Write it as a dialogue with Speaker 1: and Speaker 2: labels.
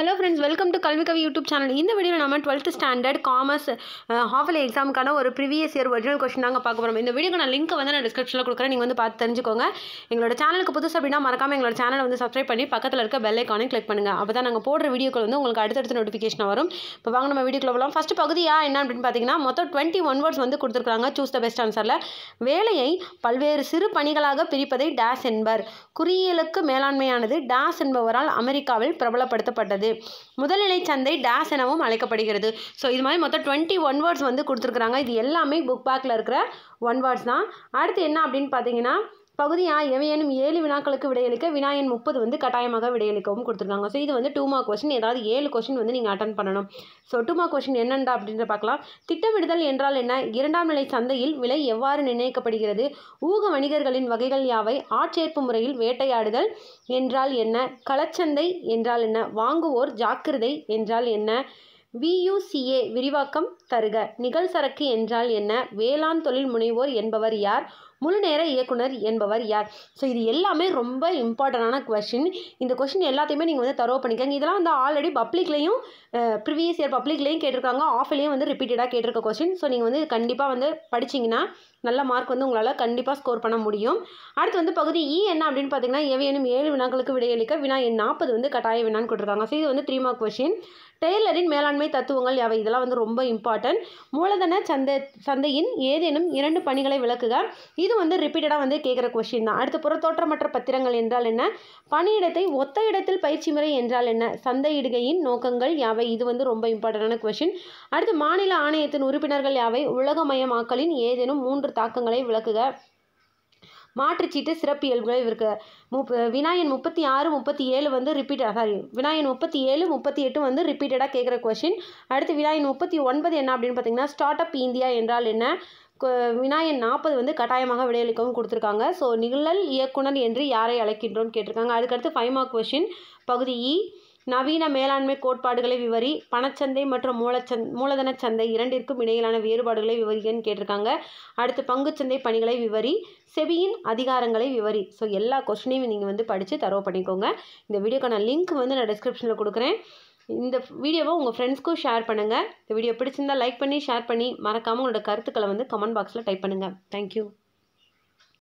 Speaker 1: Hello friends welcome to Kalvikkavi YouTube channel இந்த வீடியோவில் நம்ம twelfth standard commerce half year எக்ஸாமுக்கான ஒரு ப்ரீவியஸ் இயர் ஒரிஜினல் கொஸ்டின் தாங்க பார்க்க போகிறோம் இந்த வீடியோக்கு நான் லிங்க் வந்து நான் டிஸ்கிரிப்ஷனில் கொடுக்குறேன் நீங்கள் வந்து பார்த்து தெரிஞ்சுக்கோங்க எங்களோட சேனலுக்கு புதுசாக அப்படின்னா மறக்காமல் எங்களோட சேனலை வந்து சப்ஸ்கிரைப் பண்ணி பக்கத்தில் இருக்க பெல் ஐக்கானே கிளிக் பண்ணுங்கள் அப்போ தான் நாங்கள் போடுற வீடியோக்கள் வந்து உங்களுக்கு அடுத்தடுத்த நோட்டிஃபிகேஷன் வரும் இப்போ வாங்க நம்ம வீடியோக்குள்ள போகலாம் ஃபஸ்ட்டு பகுதியாக என்ன அப்படின்னு பார்த்தீங்கன்னா மொத்தம் டுவெண்ட்டி ஒன் வேர்ட்ஸ் வந்து கொடுத்துருக்காங்க சூஸ் த பெஸ்ட் ஆன்சரில் வேலையை பல்வேறு சிறு பணிகளாக பிரிப்பதை டேஸ் என்பர் குறியியலுக்கு மேலாண்மையானது டேஸ் என்பவரால் அமெரிக்காவில் பிரபலப்படுத்தப்பட்டது அழைக்கப்படுகிறது முதல்நிலை சந்தை டேஸ் எனவும் அழைக்கப்படுகிறது ஸோ இது மாதிரி மொத்தம் டுவெண்ட்டி ஒன் வேர்ட்ஸ் வந்து கொடுத்துருக்குறாங்க இது எல்லாமே புக் பேக்கில் இருக்கிற ஒன் வேர்ட்ஸ் தான் அடுத்து என்ன அப்படின்னு பார்த்தீங்கன்னா பகுதி ஆ எவையேனும் ஏழு வினாக்களுக்கு விடையளிக்க வினாயன் முப்பது வந்து கட்டாயமாக விடையளிக்கவும் கொடுத்துருக்காங்க ஸோ இது வந்து டூ மார்க் கொஸ்டின் ஏதாவது ஏழு கொஸ்டின் வந்து நீங்கள் அட்டன் பண்ணணும் ஸோ டூ மார்க் கொஸ்டின் என்னென்றா அப்படின்ற பார்க்கலாம் திட்டமிடுதல் என்றால் என்ன இரண்டாம் நிலை சந்தையில் விலை எவ்வாறு நிர்ணயிக்கப்படுகிறது ஊக வணிகர்களின் வகைகள் யாவை ஆட்சேர்ப்பு முறையில் வேட்டையாடுதல் என்றால் என்ன களச்சந்தை என்றால் என்ன வாங்குவோர் ஜாக்கிரதை என்றால் என்ன வியுசிஏ விரிவாக்கம் தருக நிகழ்சரக்கு என்றால் என்ன வேளாண் தொழில் முனைவோர் என்பவர் யார் முழு நேர இயக்குனர் என்பவர் யார் ஸோ இது எல்லாமே ரொம்ப இம்பார்ட்டண்டான கொஷின் இந்த கொஷின் எல்லாத்தையுமே நீங்கள் வந்து தரவு பண்ணிக்கோங்க இதெல்லாம் வந்து ஆல்ரெடி பப்ளிக்லேயும் ப்ரீவியஸ் இயர் பப்ளிக்லேயும் கேட்டிருக்காங்க ஆஃப்லேயும் வந்து ரிப்பீட்டடாக கேட்டிருக்க கொஷின் ஸோ நீங்கள் வந்து கண்டிப்பாக வந்து படிச்சிங்கன்னா நல்ல மார்க் வந்து உங்களால் கண்டிப்பாக ஸ்கோர் பண்ண முடியும் அடுத்து வந்து பகுதி இ e என்ன அப்படின்னு பார்த்தீங்கன்னா எவையனும் ஏழு வினாக்களுக்கு விடையளிக்க வினா எண் நாற்பது வந்து கட்டாய வினான்னு கொடுத்துருக்காங்க ஸோ இது வந்து த்ரீ மார்க் கொஷின் டெய்லரின் மேலாண்மை தத்துவங்கள் யாவை இதெல்லாம் வந்து ரொம்ப இம்பார்ட்டன்ட் மூலதன சந்தை சந்தையின் ஏதேனும் இரண்டு பணிகளை விளக்குக இது வந்து ரிப்பீட்டடாக வந்து கேட்குற கொஷின் தான் அடுத்து புறத்தோற்றமற்ற பத்திரங்கள் என்றால் என்ன பணியிடத்தை ஒத்த இடத்தில் பயிற்சி முறை என்றால் என்ன சந்தையிடுகையின் நோக்கங்கள் யாவை இது வந்து ரொம்ப இம்பார்ட்டண்டான கொஷின் அடுத்து மாநில ஆணையத்தின் உறுப்பினர்கள் யாவை உலகமயமாக்கலின் ஏதேனும் மூன்று தாக்கங்களை விளக்குக மாற்றுச்சீட்டு சிறப்பு இயல்புகள் இருக்கு முப் விநாயன் முப்பத்தி ஆறு முப்பத்தி ஏழு வந்து ரிப்பீட் சாரி வினாயன் முப்பத்தி ஏழு முப்பத்தி எட்டு வந்து ரிப்பீட்டடாக கேட்குற கொஷின் அடுத்து விநாயகன் முப்பத்தி ஒன்பது என்ன அப்படின்னு பார்த்தீங்கன்னா ஸ்டார்ட் அப் இந்தியா என்றால் என்ன விநாயகன் நாற்பது வந்து கட்டாயமாக விடையளிக்கவும் கொடுத்துருக்காங்க ஸோ நிழல் இயக்குனர் என்று யாரை அழைக்கின்றோன்னு கேட்டிருக்காங்க அதுக்கடுத்து ஃபைவ் மார்க் கொஷின் பகுதி இ e. நவீன மேலாண்மை கோட்பாடுகளை விவரி பணச்சந்தை மற்றும் மூலச்சந் மூலதன சந்தை இரண்டிற்கும் இடையிலான வேறுபாடுகளை விவரிக்கன்னு கேட்டிருக்காங்க அடுத்து பங்குச்சந்தை பணிகளை விவரி செவியின் அதிகாரங்களை விவரி ஸோ எல்லா கொஸ்டினையும் நீங்கள் வந்து படித்து தரவு பண்ணிக்கோங்க இந்த வீடியோக்கான லிங்க் வந்து நான் டிஸ்கிரிப்ஷனில் கொடுக்குறேன் இந்த வீடியோவை உங்கள் ஃப்ரெண்ட்ஸ்க்கும் ஷேர் பண்ணுங்கள் இந்த வீடியோ பிடிச்சிருந்தால் லைக் பண்ணி ஷேர் பண்ணி மறக்காமல் உங்களோட கருத்துக்களை வந்து கமெண்ட் பாக்ஸில் டைப் பண்ணுங்கள் தேங்க்யூ